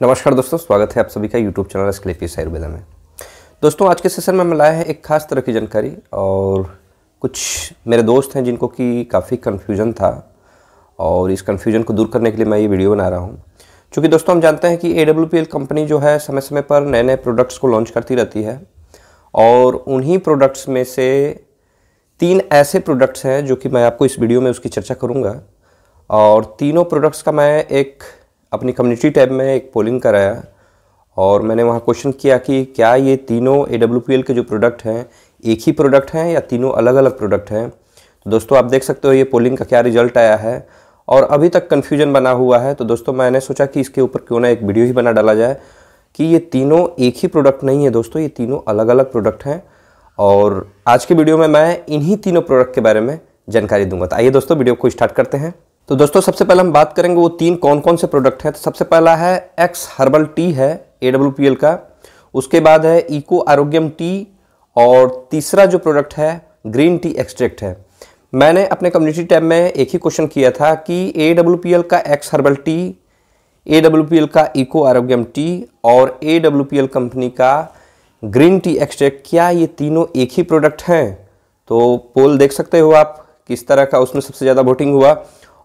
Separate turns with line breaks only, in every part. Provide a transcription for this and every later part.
नमस्कार दोस्तों स्वागत है आप सभी का यूट्यूब चैनल एस्क्लेपिस आयुर्वेदा में दोस्तों आज के सेशन में हम लाए हैं एक खास तरह की जानकारी और कुछ मेरे दोस्त हैं जिनको कि काफ़ी कन्फ्यूजन था और इस कन्फ्यूजन को दूर करने के लिए मैं ये वीडियो बना रहा हूँ चूँकि दोस्तों हम जानते हैं कि ए कंपनी जो है समय समय पर नए नए प्रोडक्ट्स को लॉन्च करती रहती है और उन्हीं प्रोडक्ट्स में से तीन ऐसे प्रोडक्ट्स हैं जो कि मैं आपको इस वीडियो में उसकी चर्चा करूँगा और तीनों प्रोडक्ट्स का मैं एक अपनी कम्युनिटी टैब में एक पोलिंग कराया और मैंने वहाँ क्वेश्चन किया कि क्या ये तीनों ए के जो प्रोडक्ट हैं एक ही प्रोडक्ट हैं या तीनों अलग अलग प्रोडक्ट हैं तो दोस्तों आप देख सकते हो ये पोलिंग का क्या रिजल्ट आया है और अभी तक कन्फ्यूजन बना हुआ है तो दोस्तों मैंने सोचा कि इसके ऊपर क्यों ना एक वीडियो ही बना डाला जाए कि ये तीनों एक ही प्रोडक्ट नहीं है दोस्तों ये तीनों अलग अलग प्रोडक्ट हैं और आज के वीडियो में मैं इन्हीं तीनों प्रोडक्ट के बारे में जानकारी दूंगा तो आइए दोस्तों वीडियो को स्टार्ट करते हैं तो दोस्तों सबसे पहले हम बात करेंगे वो तीन कौन कौन से प्रोडक्ट हैं तो सबसे पहला है एक्स हर्बल टी है ए पी एल का उसके बाद है इको आरोग्यम टी और तीसरा जो प्रोडक्ट है ग्रीन टी एक्सट्रैक्ट है मैंने अपने कम्युनिटी टैब में एक ही क्वेश्चन किया था कि ए डब्ल्यू पी एल का X herbal tea A W P L का इको आरोग्यम टी और A W P L company का ग्रीन टी एक्सट्रैक्ट क्या ये तीनों एक ही प्रोडक्ट हैं तो पोल देख सकते हो आप किस तरह का उसमें सबसे ज़्यादा वोटिंग हुआ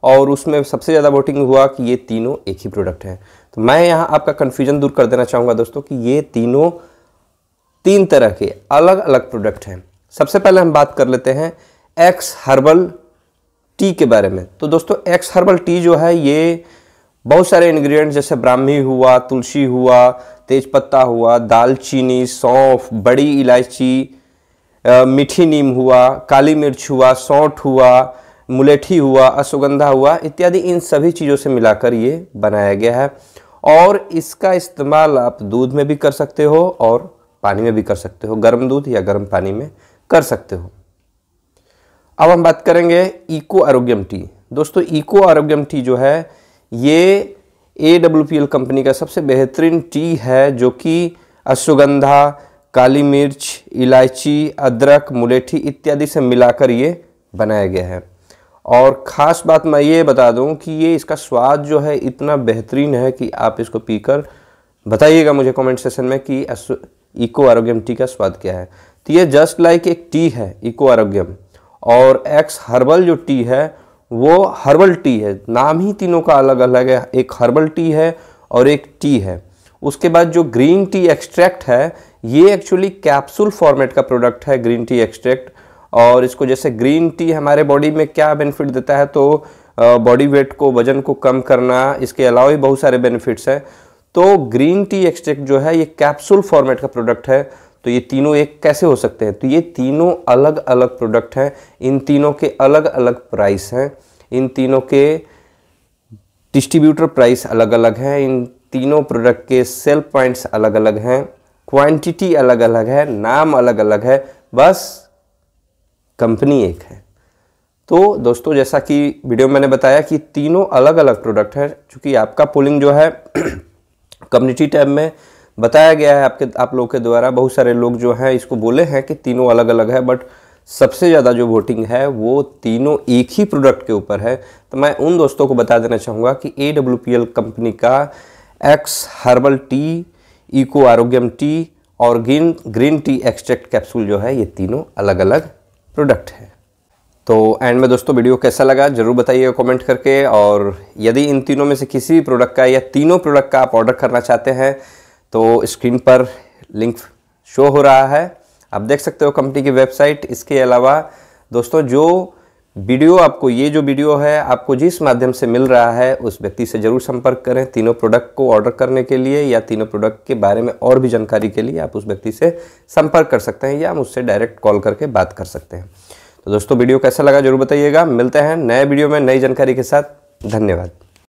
और उसमें सबसे ज़्यादा वोटिंग हुआ कि ये तीनों एक ही प्रोडक्ट है तो मैं यहाँ आपका कन्फ्यूजन दूर कर देना चाहूँगा दोस्तों कि ये तीनों तीन तरह के अलग अलग प्रोडक्ट हैं सबसे पहले हम बात कर लेते हैं एक्स हर्बल टी के बारे में तो दोस्तों एक्स हर्बल टी जो है ये बहुत सारे इन्ग्रीडियंट जैसे ब्राह्मी हुआ तुलसी हुआ तेजपत्ता हुआ दालचीनी सौंफ बड़ी इलायची मीठी नीम हुआ काली मिर्च हुआ सौंठ हुआ मुलेठी हुआ अश्वगंधा हुआ इत्यादि इन सभी चीज़ों से मिलाकर ये बनाया गया है और इसका इस्तेमाल आप दूध में भी कर सकते हो और पानी में भी कर सकते हो गर्म दूध या गर्म पानी में कर सकते हो अब हम बात करेंगे इको आरोग्यम टी दोस्तों इको आरोग्यम टी जो है ये A W P L company का सबसे बेहतरीन टी है जो कि अश्वगंधा काली मिर्च इलायची अदरक मुलेठी इत्यादि से मिलाकर ये बनाया गया है और ख़ास बात मैं ये बता दूं कि ये इसका स्वाद जो है इतना बेहतरीन है कि आप इसको पीकर बताइएगा मुझे कमेंट सेशन में कि इको आरोग्यम टी का स्वाद क्या है तो ये जस्ट लाइक एक टी है इको आरोग्यम और एक्स हर्बल जो टी है वो हर्बल टी है नाम ही तीनों का अलग अलग है एक हर्बल टी है और एक टी है उसके बाद जो ग्रीन टी एक्सट्रैक्ट है ये एक्चुअली कैप्सूल फॉर्मेट का प्रोडक्ट है ग्रीन टी एक्सट्रैक्ट और इसको जैसे ग्रीन टी हमारे बॉडी में क्या बेनिफिट देता है तो बॉडी वेट को वजन को कम करना इसके अलावा भी बहुत सारे बेनिफिट्स हैं तो ग्रीन टी एक्सट्रैक्ट जो है ये कैप्सूल फॉर्मेट का प्रोडक्ट है तो ये तीनों एक कैसे हो सकते हैं तो ये तीनों अलग अलग प्रोडक्ट हैं इन तीनों के अलग अलग प्राइस हैं इन तीनों के डिस्ट्रीब्यूटर प्राइस अलग अलग हैं इन तीनों प्रोडक्ट के सेल पॉइंट्स अलग अलग हैं क्वांटिटी अलग अलग है नाम अलग अलग है बस कंपनी एक है तो दोस्तों जैसा कि वीडियो में मैंने बताया कि तीनों अलग अलग प्रोडक्ट हैं चूँकि आपका पोलिंग जो है कम्युनिटी टैब में बताया गया है आपके आप लोगों के द्वारा बहुत सारे लोग जो हैं इसको बोले हैं कि तीनों अलग अलग है बट सबसे ज़्यादा जो वोटिंग है वो तीनों एक ही प्रोडक्ट के ऊपर है तो मैं उन दोस्तों को बता देना चाहूँगा कि ए कंपनी का X herbal tea eco Arogyam tea और green green tea extract capsule जो है ये तीनों अलग अलग प्रोडक्ट है तो एंड में दोस्तों वीडियो कैसा लगा ज़रूर बताइए कमेंट करके और यदि इन तीनों में से किसी भी प्रोडक्ट का या तीनों प्रोडक्ट का आप ऑर्डर करना चाहते हैं तो स्क्रीन पर लिंक शो हो रहा है आप देख सकते हो कंपनी की वेबसाइट इसके अलावा दोस्तों जो वीडियो आपको ये जो वीडियो है आपको जिस माध्यम से मिल रहा है उस व्यक्ति से ज़रूर संपर्क करें तीनों प्रोडक्ट को ऑर्डर करने के लिए या तीनों प्रोडक्ट के बारे में और भी जानकारी के लिए आप उस व्यक्ति से संपर्क कर सकते हैं या हम उससे डायरेक्ट कॉल करके बात कर सकते हैं तो दोस्तों वीडियो कैसा लगा जरूर बताइएगा मिलते हैं नए वीडियो में नई जानकारी के साथ धन्यवाद